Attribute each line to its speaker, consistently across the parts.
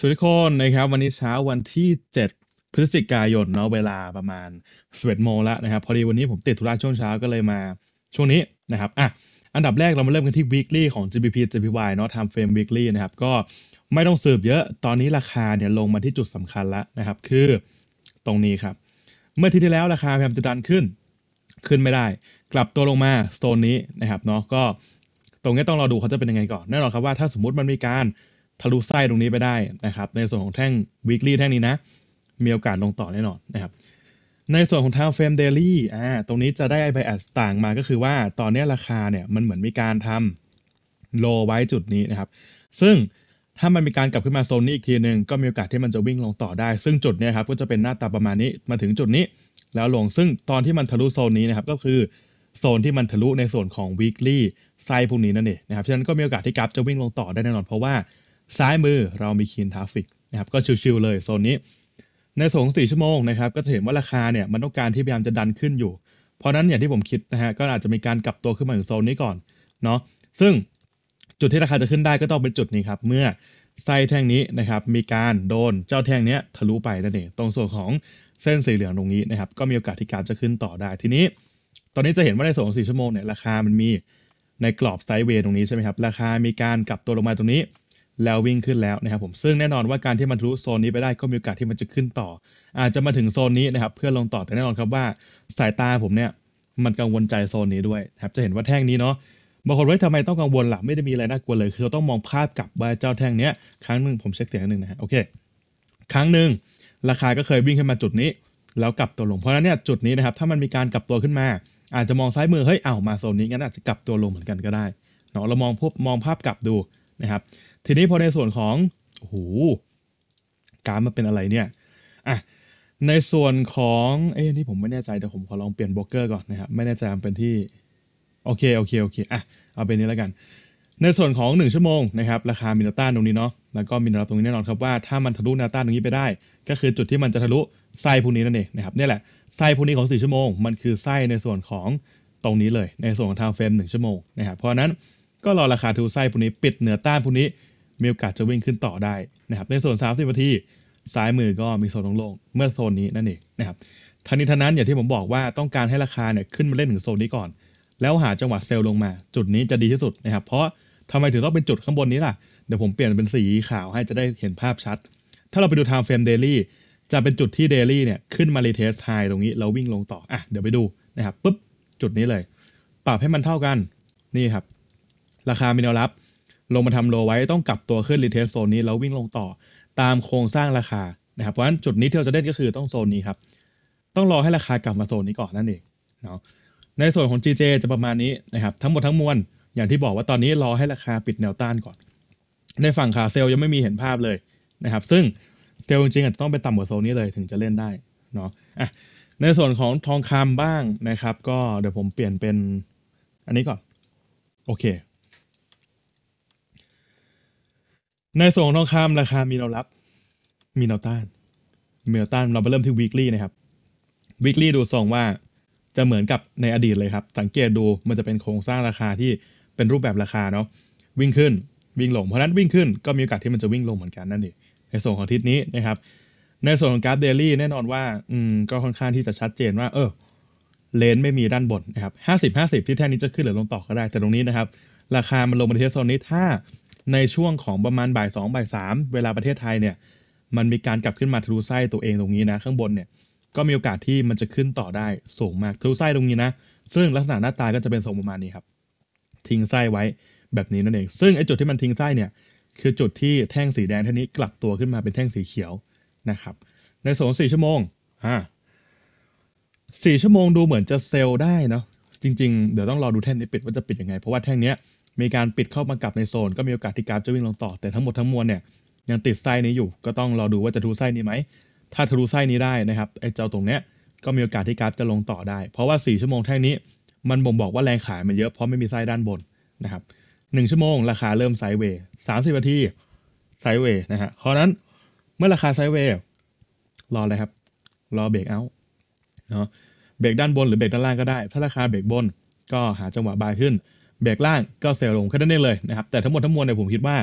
Speaker 1: สวัสดีคนนะครับวันนี้เช้าวันที่ 7 พฤศจิกายนเนาะเวลาประมาณสีทโมแล้วนะครับพอดีวันนี้ผมติดธุระช่วงเช้าก็เลยมาช่วงนี้นะครับอ่ะอันดับแรกเรามาเริ่มกันที่ weekly ของ GBP JPY เนาะ time frame weekly นะครับก็ไม่ต้องสืบเยอะตอนนี้ราคาเนี่ยลงมาที่จุดสำคัญแล้วนะครับ คือตรงนี้ครับ เมื่อที่ที่แล้วราคาพยายามจะดันขึ้นขึ้นไม่ได้ กลับตัวลงมาโซนนี้นะครับเนาะก็ตรงนี้ต้องรอดูเขาจะเป็นยังไงก่อนแน่นอนครับว่าถ้าสมมติมันมีการทะลุไส้ตรงนี้ไปได้นะครับในส่วนของแท่ง weekly แท่งนี้นะ มีโอกาสลงต่อแน่นอนนะครับในส่วนของ time frame daily อ่าตรงนี้จะได้ไปแอดต่างมาก็คือว่าตอนนี้ราคาเนี่ย มันเหมือนมีการทำโลไว้จุดนี้นะครับ ซึ่งถ้ามันมีการกลับขึ้นมาโซนนี้อีกทีหนึ่งก็มีโอกาสที่มันจะวิ่งลงต่อได้ ซึ่งจุดนี้ครับก็จะเป็นหน้าตาประมาณนี้มาถึงจุดนี้ แล้วลงซึ่งตอนที่มันทะลุโซนนี้นะครับก็คือโซนที่มันทะลุในส่วนของ weekly ไซพวกนี้นั่นเองนะครับฉะนั้นก็มีโอกาสที่กราฟจะวิ่งลงต่อได้แน่นอนเพราะว่าซ้ายมือเรามีคีนทราฟิกนะครับ ก็ชิวๆเลยโซนนี้ ในส่งนี่ชั่วโมงนะครับ ก็จะเห็นว่าราคาเนี่ยมันต้องการที่พยายามจะดันขึ้นอยู่ เพราะนั้นอย่างที่ผมคิดนะฮะ ก็อาจจะมีการกลับตัวขึ้นมาถึงโซนนี้ก่อน เนาะซึ่งจุดที่ราคาจะขึ้นได้ก็ต้องเป็นจุดนี้ครับ เมื่อไส้แท่งนี้นะครับ มีการโดนเจ้าแท่งนี้ทะลุไปนั่นเอง ตรงส่วนของเส้นสีเหลืองตรงนี้นะครับ ก็มีโอกาสที่การจะขึ้นต่อได้ ทีนี้ ตอนนี้จะเห็นว่าในส่วนของชั่วโมงเนี่ยราคา มันมีในกรอบไซด์เวย์ตรงนี้ใช่ไหมครับราคามีการกลับตัวลงมาตรงนี้แล้ววิ่งขึ้นแล้วนะครับผม ซึ่งแน่นอนว่าการที่มันทะลุโซนนี้ไปได้ก็มีโอกาสที่มันจะขึ้นต่อ อาจจะมาถึงโซนนี้นะครับเพื่อลงต่อแต่แน่นอนครับว่าสายตาผมเนี่ยมันกังวลใจโซนนี้ด้วยนะครับจะเห็นว่าแท่งนี้เนาะบางคนว่าทำไมต้องกังวลล่ะไม่ได้มีอะไรน่ากลัวเลย คือเราต้องมองภาพกลับว่าเจ้าแท่งเนี้ยครั้งหนึ่งผมเช็คเสียงหนึ่งนะฮะโอเคครั้งหนึ่งราคาก็เคยวิ่งขึ้นมาจุดนี้แล้วกลับตัวลงเพราะนั้นเนี่ยจุดนี้นะครับถ้ามันมีการกลับตัวขึ้นมา อาจจะมองซ้ายมือเฮ้ยเอ้ามาโซนนี้งั้นอาจจะกลับตัวลงเหมือนกันก็ได้เนาะเรามองพบมองภาพกลับดูนะครับทีนี้พอในส่วนของ โอ้โห การมันเป็นอะไรเนี่ย อ่ะ ในส่วนของ เอ้นี่ผมไม่แน่ใจ แต่ผมขอลองเปลี่ยนบล็อกเกอร์ก่อนนะครับไม่แน่ใจมันเป็นที่ โอเค โอเค โอเค อ่ะ เอาเป็นนี้แล้วกัน ในส่วนของ 1 ชั่วโมงนะครับ ราคามินต้านตรงนี้เนาะ แล้วก็มินต้าตรงนี้แน่นอนครับว่าถ้ามันทะลุนาต้านตรงนี้ไปได้ ก็คือจุดที่มันจะทะลุไส้พวกนี้นั่นเองนะครับนี่แหละไส้พวกนี้ของ4ชั่วโมง มันคือไส้ในส่วนของตรงนี้เลย ในส่วนของทางเฟรม1ชั่วโมงนะครับ เพราะนั้นก็รอราคาทูไส้พวกนี้ปิดเหนือต้านพวกนี้มีโอกาสจะวิ่งขึ้นต่อได้นะครับในโซน30นาทีซ้ายมือก็มีโซนลงลงเมื่อโซนนี้นั่นเองนะครับทันนี้ทันนั้นอย่างที่ผมบอกว่าต้องการให้ราคาเนี่ยขึ้นมาเล่นถึงโซนนี้ก่อน แล้วหาจังหวะเซลล์ลงมาจุดนี้จะดีที่สุดนะครับเพราะทำไมถึงต้องเป็นจุดข้างบนนี้ล่ะเดี๋ยวผมเปลี่ยนเป็นสีขาวให้จะได้เห็นภาพชัด ถ้าเราไปดู time frame daily จะเป็นจุดที่ daily เนี่ยขึ้นมา retest high ตรงนี้ เราววิ่งลงต่ออ่ะเดี๋ยวไปดูนะครับปุ๊บจุดนี้เลยปรับให้มันเท่ากันนี่ครับราคามีแนวรับลงมาทำโลไว้ต้องกลับตัวขึ้นรีเทสโซนนี้ แล้ววิ่งลงต่อตามโครงสร้างราคานะครับเพราะฉะนั้นจุดนี้ที่เราจะเล่นก็คือต้องโซนนี้ครับ ต้องรอให้ราคากลับมาโซนนี้ก่อนนั่นเองเนาะในส่วนของ GJ จะประมาณนี้นะครับ ทั้งหมดทั้งมวลอย่างที่บอกว่าตอนนี้รอให้ราคาปิดแนวต้านก่อน ในฝั่งขาเซลยังไม่มีเห็นภาพเลยนะครับ ซึ่งเซลจริงๆอาจจะต้องไปต่ำกว่าโซนนี้เลย ถึงจะเล่นได้เนาะอ่ะในส่วนของทองคำบ้างนะครับ ก็เดี๋ยวผมเปลี่ยนเป็น อันนี้ก่อนโอเคในส่วนของทองคำราคา มีแนวรับ มีแนวต้าน มีแนวต้าน เราไปเริ่มที่ weekly นะครับ weekly ดูทรงว่า จะเหมือนกับในอดีตเลยครับ สังเกตดู มันจะเป็นโครงสร้างราคาที่เป็นรูปแบบราคาเนาะ วิ่งขึ้น วิ่งลง เพราะนั้นวิ่งขึ้นก็มีโอกาสที่มันจะวิ่งลงเหมือนกันนั่นเอง ในส่วนของทิศนี้นะครับ ในส่วนของกราฟเดลี่แน่นอนว่า อืม ก็ค่อนข้างที่จะชัดเจนว่า เออ เลนไม่มีด้านบนนะครับหห้้าสิบาสิบที่แท่นี้จะขึ้นหรือลงต่อก็ได้ แต่ตรงนี้นะครับ ราคา มันลงมาที่โซนนี้ถ้าในช่วงของประมาณบ่ายสองบ่ายสามเวลาประเทศไทยเนี่ยมันมีการกลับขึ้นมาทะลุไส้ตัวเองตรงนี้นะข้างบนเนี่ยก็มีโอกาสที่มันจะขึ้นต่อได้สูงมากทะลุไส้ตรงนี้นะ ซึ่งลักษณะหน้าตาก็จะเป็นทรงประมาณนี้ครับทิ้งไส้ไว้แบบนี้นั่นเองซึ่งไอ้จุดที่มันทิ้งไส้เนี่ยคือจุดที่แท่งสีแดงท่านี้กลับตัวขึ้นมาเป็นแท่งสีเขียวนะครับในสองสี่ชั่วโมงอ่าสี่ชั่วโมงดูเหมือนจะเซลได้เนาะจริงๆ เดี๋ยวต้องรอดูแท่งนี้ปิดว่าจะปิดยังไง เพราะว่าแท่งเนี้ยมีการปิดเข้ามากับในโซน ก็มีโอกาสที่กราฟจะวิ่งลงต่อ แต่ทั้งหมดทั้งมวลเนี่ย ยังติดไส้นี้อยู่ ก็ต้องรอดูว่าจะทะลุไส้นี้ไหมถ้าทะลุไส้นี้ได้นะครับไอ้เจ้าตรงเนี้ยก็มีโอกาสที่กราฟจะลงต่อได้ เพราะว่า 4 ชั่วโมงแท่งนี้ มันบ่งบอกว่าแรงขายมันเยอะเพราะไม่มีไส้ด้านบนนะครับ 1 ชั่วโมง ราคาเริ่มไซเวย์ิบนาทีไซเวย์นะฮะเพราะนั้นเมื่อราคาไซเวย์รออะไรครับรอเบรกเอาเนาะเบรกด้านบนหรือเบรกด้านล่างก็ได้ ถ้าราคาเบรกบนก็หาจังหวะบายขึ้นเบรกล่างก็เซลลงแค่นั้นเองเลยนะครับแต่ทั้งหมดทั้งมวลเนี่ยผมคิดว่า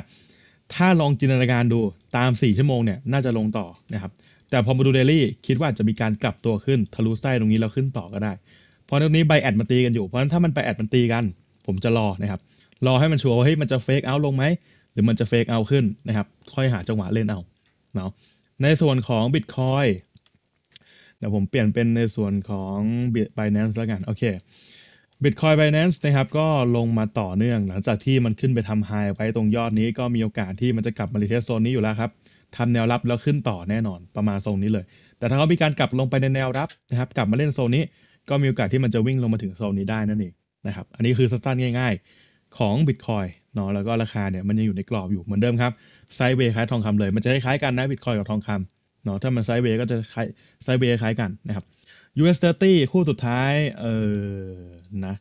Speaker 1: ถ้าลองจินตนาการดูตาม 4 ชั่วโมงเนี่ยน่าจะลงต่อนะครับแต่พอมาดูเดลี่คิดว่าจะมีการกลับตัวขึ้นทะลุไส้ตรงนี้แล้วขึ้นต่อก็ได้ เพราะตรงนี้ใบแอดมันตีกันอยู่เพราะฉะนั้นถ้ามันไปแอดมันตีกัน ผมจะรอนะครับรอให้มันชัวร์ว่าเฮ้ยมันจะเฟกเอาลงไหมหรือมันจะเฟกเอาขึ้นนะครับค่อยหาจังหวะเล่นเอาเนาะในส่วนของบิตคอยเดี๋ยวผมเปลี่ยนเป็นในส่วนของบิตไบแนนซ์แล้วกันโอเค Bitcoin Binance นะครับก็ลงมาต่อเนื่องหลังจากที่มันขึ้นไปทำไฮไว้ตรงยอดนี้ก็มีโอกาสที่มันจะกลับมาลีเทสโซนนี้อยู่แล้วครับทำแนวรับแล้วขึ้นต่อแน่นอนประมาณโซนนี้เลย แต่ถ้าเขามีการกลับลงไปในแนวรับนะครับกลับมาเล่นโซนนี้ ก็มีโอกาสที่มันจะวิ่งลงมาถึงโซนนี้ได้นั่นเองนะครับอันนี้คือสั้นๆง่ายๆของ Bitcoin เนาะแล้วก็ราคาเนี่ยมันยังอยู่ในกรอบอยู่เหมือนเดิมครับไซเวย์คล้ายทองคำเลยมันจะคล้ายกันนะบิตคอยกับทองคำเนาะถ้ามันไซเวย์ก็จะคล้ายไซเวย์คล้ายกันนะครับ US Dirty คู่สุดท้ายเออนะ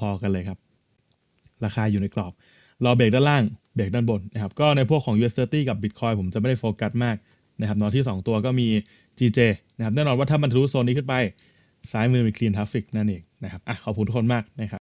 Speaker 1: พอๆกันเลยครับ ราคาอยู่ในกรอบ รอเบรกด้านล่าง เบรกด้านบนนะครับก็ในพวกของ US d i r t กับ Bitcoin ผมจะไม่ได้โฟกัสมากนะครับนอนที่ 2 ตัวก็มี GJ นะครับแน่นอนว่าถ้ามันทะลุโซนนี้ขึ้นไป ซ้ายมือมี Clean Traffic นั่นเองนะครับอ่ะขอบคุณทุกคนมากนะครับ